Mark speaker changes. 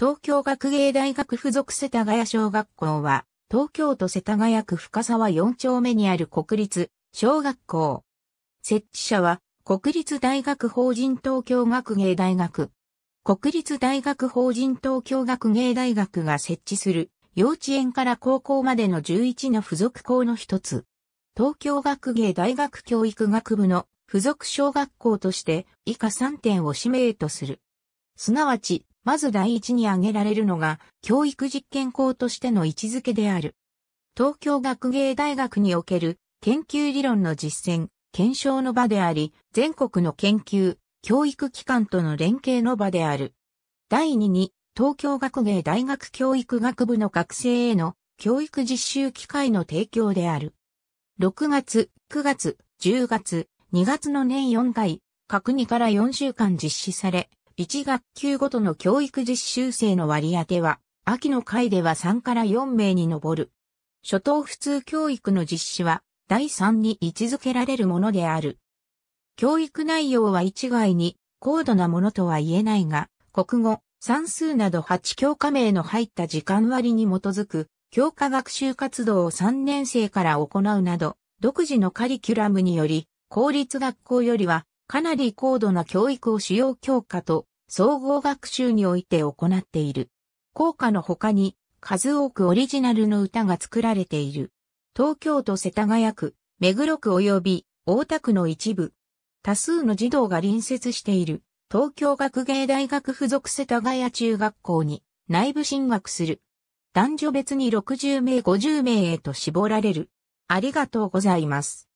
Speaker 1: 東京学芸大学附属世田谷小学校は、東京都世田
Speaker 2: 谷区深沢4丁目にある国立小学校。設置者は、国立大学法人東京学芸大学。国立大学法人東京学芸大学が設置する、幼稚園から高校までの11の付属校の一つ。東京学芸大学教育学部の付属小学校として、以下3点を指名とする。すなわち、まず第一に挙げられるのが、教育実験校としての位置づけである。東京学芸大学における研究理論の実践、検証の場であり、全国の研究、教育機関との連携の場である。第2に、東京学芸大学教育学部の学生への教育実習機会の提供である。6月、9月、10月、2月の年4回、各2から4週間実施され、1学級ごとの教育実習生の割り当ては、秋の会では3から4名に上る。初等普通教育の実施は、第3に位置づけられるものである。教育内容は一概に高度なものとは言えないが、国語、算数など8教科名の入った時間割に基づく教科学習活動を3年生から行うなど、独自のカリキュラムにより、公立学校よりはかなり高度な教育を主要教科と総合学習において行っている。校歌の他に数多くオリジナルの歌が作られている。東京都世田谷区、目黒区及び大田区の一部。多数の児童が隣接している東京学芸大学附属世田谷中学校に内部進学する。男女別に60名50名へと
Speaker 1: 絞られる。ありがとうございます。